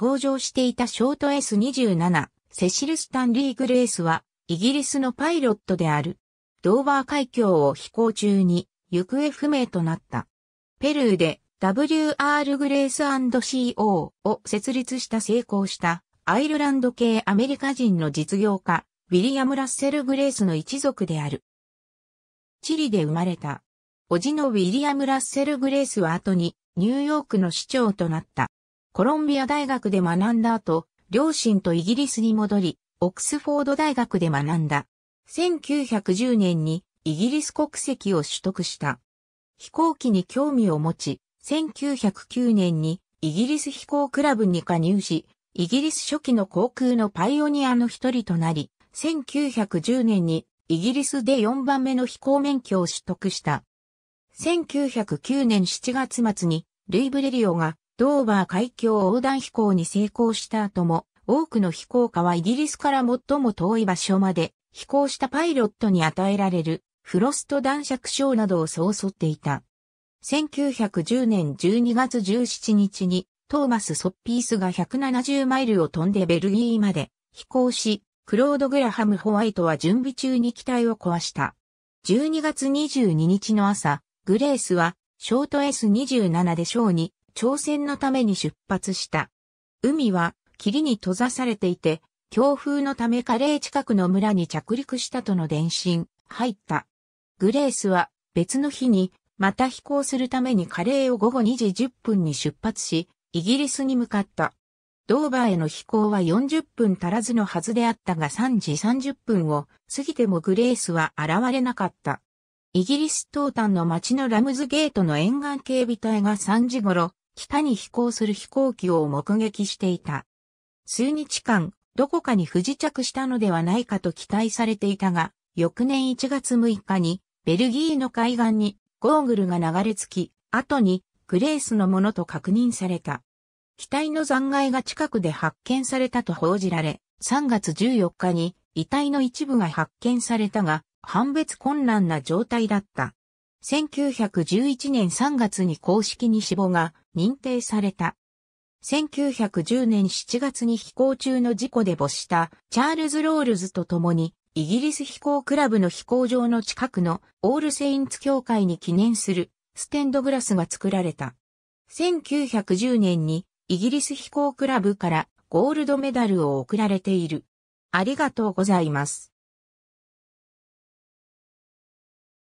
登場していたショート S27、セシル・スタンリー・グレースは、イギリスのパイロットである。ドーバー海峡を飛行中に、行方不明となった。ペルーで WR グレース &CO を設立した成功したアイルランド系アメリカ人の実業家、ウィリアム・ラッセル・グレースの一族である。チリで生まれた。叔父のウィリアム・ラッセル・グレースは後にニューヨークの市長となった。コロンビア大学で学んだ後、両親とイギリスに戻り、オックスフォード大学で学んだ。1910年にイギリス国籍を取得した。飛行機に興味を持ち、1909年にイギリス飛行クラブに加入し、イギリス初期の航空のパイオニアの一人となり、1910年にイギリスで4番目の飛行免許を取得した。1909年7月末にルイ・ブレリオがドーバー海峡横断飛行に成功した後も、多くの飛行家はイギリスから最も遠い場所まで飛行したパイロットに与えられるフロスト男爵賞などを総そっていた。1910年12月17日にトーマス・ソッピースが170マイルを飛んでベルギーまで飛行し、クロード・グラハム・ホワイトは準備中に機体を壊した。12月22日の朝、グレースはショート S27 でしょうに朝鮮のために出発した。海は霧に閉ざされていて、強風のためカレー近くの村に着陸したとの電信、入った。グレースは別の日に、また飛行するためにカレーを午後2時10分に出発し、イギリスに向かった。ドーバーへの飛行は40分足らずのはずであったが3時30分を過ぎてもグレースは現れなかった。イギリス東端の町のラムズゲートの沿岸警備隊が3時頃、北に飛行する飛行機を目撃していた。数日間、どこかに不時着したのではないかと期待されていたが、翌年1月6日に、ベルギーの海岸にゴーグルが流れ着き、後にグレースのものと確認された。機体の残骸が近くで発見されたと報じられ、3月14日に遺体の一部が発見されたが、判別困難な状態だった。1911年3月に公式に死亡が認定された。1910年7月に飛行中の事故で没したチャールズ・ロールズと共にイギリス飛行クラブの飛行場の近くのオールセインツ協会に記念するステンドグラスが作られた。1910年にイギリス飛行クラブからゴールドメダルを贈られている。ありがとうございます。